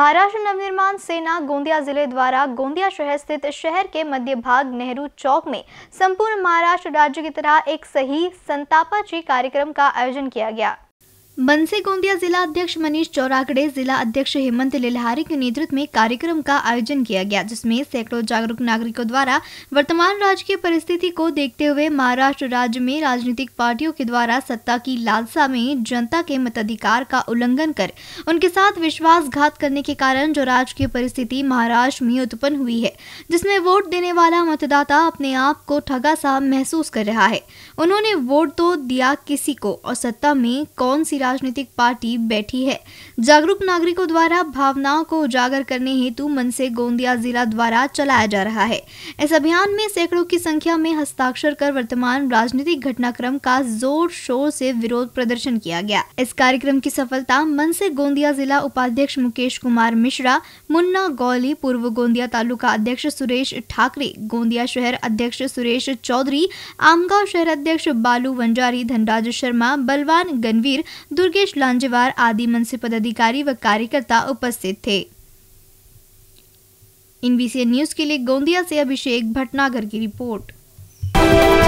महाराष्ट्र नवनिर्माण सेना गोंदिया जिले द्वारा गोंदिया शहर स्थित शहर के मध्य भाग नेहरू चौक में संपूर्ण महाराष्ट्र राज्य की तरह एक सही संतापाची कार्यक्रम का आयोजन किया गया बंसी गोंदिया जिला अध्यक्ष मनीष चौरागड़े जिला अध्यक्ष हेमंत लेलहारी के नेतृत्व में कार्यक्रम का आयोजन किया गया जिसमें सैकड़ों जागरूक नागरिकों द्वारा वर्तमान राजकीय परिस्थिति को देखते हुए महाराष्ट्र राज्य में राजनीतिक पार्टियों के द्वारा सत्ता की लालसा में जनता के मताधिकार का उल्लंघन कर उनके साथ विश्वासघात करने के कारण जो राजकीय परिस्थिति महाराष्ट्र में उत्पन्न हुई है जिसमें वोट देने वाला मतदाता अपने आप को ठगा सा महसूस कर रहा है उन्होंने वोट तो दिया किसी को और सत्ता में कौन सी राजनीतिक पार्टी बैठी है जागरूक नागरिकों द्वारा भावनाओं को उजागर करने हेतु मन से गोंदिया जिला द्वारा चलाया जा रहा है इस अभियान में सैकड़ों की संख्या में हस्ताक्षर कर वर्तमान राजनीतिक घटनाक्रम का जोर शोर से विरोध प्रदर्शन किया गया इस कार्यक्रम की सफलता मन से गोंदिया जिला उपाध्यक्ष मुकेश कुमार मिश्रा मुन्ना गौली पूर्व गोंदिया तालुका अध्यक्ष सुरेश ठाकरे गोंदिया शहर अध्यक्ष सुरेश चौधरी आमगांव शहर अध्यक्ष बालू वंजारी धनराज शर्मा बलवान गणवीर दुर्गेश लांजेवार आदि मनसे पदाधिकारी व कार्यकर्ता उपस्थित थे इन न्यूज के लिए गोंदिया से अभिषेक भटनागर की रिपोर्ट